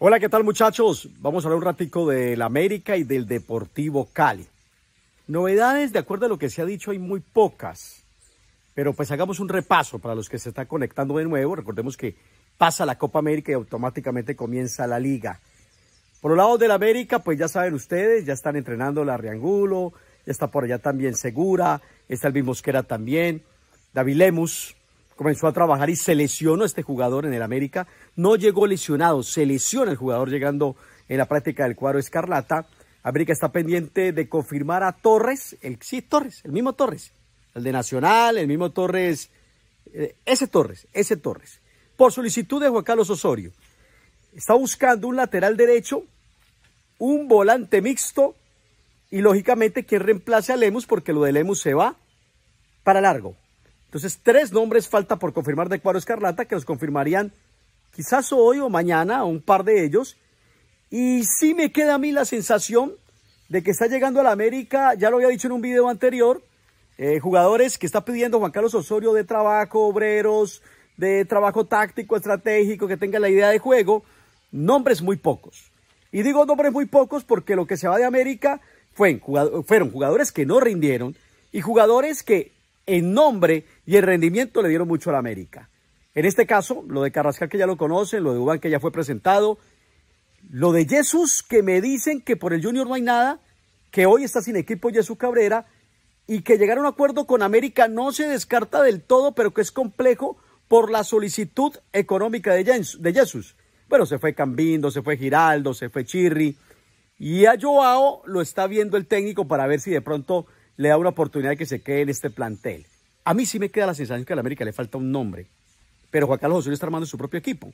Hola, ¿qué tal muchachos? Vamos a hablar un ratico del América y del Deportivo Cali. Novedades, de acuerdo a lo que se ha dicho, hay muy pocas. Pero pues hagamos un repaso para los que se están conectando de nuevo. Recordemos que pasa la Copa América y automáticamente comienza la liga. Por los lado del América, pues ya saben ustedes, ya están entrenando la Riangulo, ya está por allá también Segura, está el Mosquera también, David Lemus, comenzó a trabajar y se lesionó este jugador en el América. No llegó lesionado, se lesiona el jugador llegando en la práctica del cuadro Escarlata. América está pendiente de confirmar a Torres, el sí, Torres, el mismo Torres, el de Nacional, el mismo Torres, eh, ese Torres, ese Torres, por solicitud de Juan Carlos Osorio. Está buscando un lateral derecho, un volante mixto y lógicamente quien reemplace a Lemus porque lo de Lemus se va para largo. Entonces, tres nombres falta por confirmar de Cuadro Escarlata, que los confirmarían quizás hoy o mañana, un par de ellos. Y sí me queda a mí la sensación de que está llegando a la América, ya lo había dicho en un video anterior, eh, jugadores que está pidiendo Juan Carlos Osorio de trabajo, obreros, de trabajo táctico, estratégico, que tenga la idea de juego, nombres muy pocos. Y digo nombres muy pocos porque lo que se va de América fueron jugadores que no rindieron y jugadores que en nombre y el rendimiento le dieron mucho a la América. En este caso, lo de Carrascal que ya lo conocen, lo de Dubán que ya fue presentado, lo de Jesús que me dicen que por el Junior no hay nada, que hoy está sin equipo Jesús Cabrera y que llegar a un acuerdo con América no se descarta del todo, pero que es complejo por la solicitud económica de Jesús. Bueno, se fue Cambindo, se fue Giraldo, se fue Chirri. Y a Joao lo está viendo el técnico para ver si de pronto le da una oportunidad de que se quede en este plantel. A mí sí me queda la sensación que a la América le falta un nombre, pero Juan Carlos Osorio está armando su propio equipo.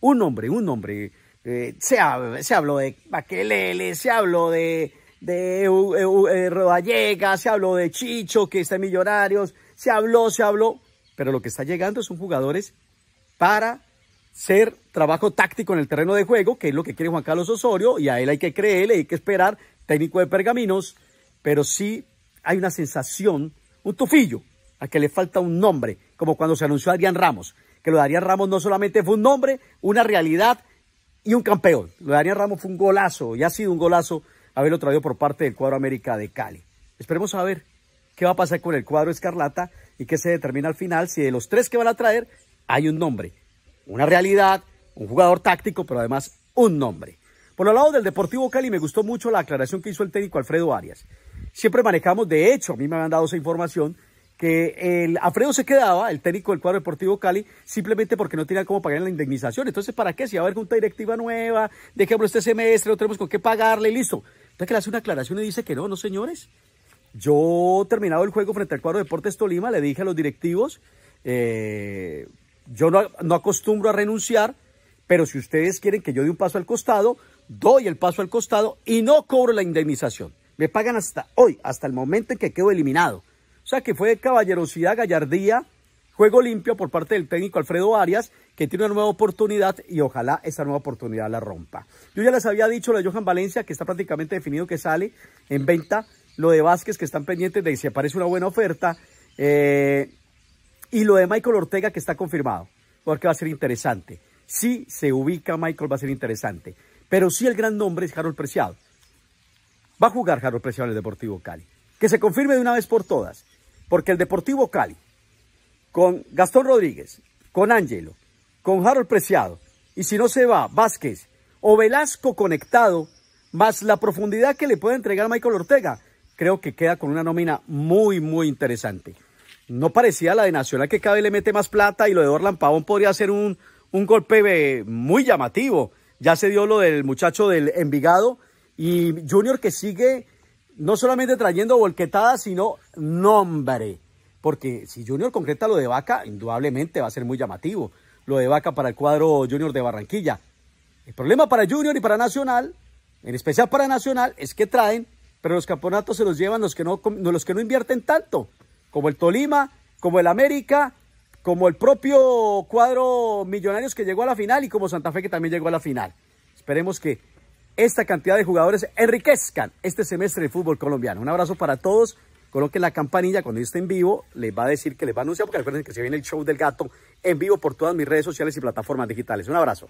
Un nombre, un nombre. Eh, se, habló de Baquelele, se habló de, de eh, eh, Rodallega, se habló de Chicho, que está en Millonarios, se habló, se habló. Pero lo que está llegando son jugadores para ser trabajo táctico en el terreno de juego, que es lo que quiere Juan Carlos Osorio, y a él hay que creerle, hay que esperar, técnico de pergaminos, pero sí hay una sensación, un tufillo, a que le falta un nombre, como cuando se anunció a Adrián Ramos, que lo de Ramos no solamente fue un nombre, una realidad y un campeón. Lo de Ramos fue un golazo y ha sido un golazo haberlo traído por parte del cuadro América de Cali. Esperemos a ver qué va a pasar con el cuadro Escarlata y qué se determina al final si de los tres que van a traer hay un nombre, una realidad, un jugador táctico, pero además un nombre. Por el lado del Deportivo Cali me gustó mucho la aclaración que hizo el técnico Alfredo Arias siempre manejamos, de hecho, a mí me han dado esa información, que el Alfredo se quedaba, el técnico del cuadro deportivo Cali, simplemente porque no tenía cómo pagar la indemnización. Entonces, ¿para qué? Si va a haber junta directiva nueva, dejémoslo este semestre, no tenemos con qué pagarle, listo. Entonces, que le hace una aclaración y dice que no, no señores. Yo, terminado el juego frente al cuadro Deportes Tolima, le dije a los directivos, eh, yo no, no acostumbro a renunciar, pero si ustedes quieren que yo dé un paso al costado, doy el paso al costado y no cobro la indemnización. Me pagan hasta hoy, hasta el momento en que quedo eliminado. O sea que fue de caballerosidad, gallardía, juego limpio por parte del técnico Alfredo Arias, que tiene una nueva oportunidad y ojalá esa nueva oportunidad la rompa. Yo ya les había dicho la de Johan Valencia, que está prácticamente definido que sale en venta. Lo de Vázquez, que están pendientes de si aparece una buena oferta. Eh, y lo de Michael Ortega, que está confirmado, porque va a ser interesante. Si se ubica Michael, va a ser interesante. Pero sí el gran nombre es Harold Preciado va a jugar Harold Preciado en el Deportivo Cali. Que se confirme de una vez por todas, porque el Deportivo Cali, con Gastón Rodríguez, con Ángelo, con Harold Preciado, y si no se va Vázquez o Velasco conectado, más la profundidad que le puede entregar Michael Ortega, creo que queda con una nómina muy, muy interesante. No parecía la de Nacional que cada vez le mete más plata y lo de Orlan Pavón podría ser un, un golpe eh, muy llamativo. Ya se dio lo del muchacho del Envigado, y Junior que sigue no solamente trayendo volquetadas, sino nombre. Porque si Junior concreta lo de vaca, indudablemente va a ser muy llamativo. Lo de vaca para el cuadro Junior de Barranquilla. El problema para Junior y para Nacional, en especial para Nacional, es que traen, pero los campeonatos se los llevan los que no, los que no invierten tanto. Como el Tolima, como el América, como el propio cuadro Millonarios que llegó a la final y como Santa Fe que también llegó a la final. Esperemos que esta cantidad de jugadores enriquezcan este semestre de fútbol colombiano. Un abrazo para todos. Coloquen la campanilla cuando esté en vivo. Les va a decir que les va a anunciar porque recuerden que se viene el show del gato en vivo por todas mis redes sociales y plataformas digitales. Un abrazo.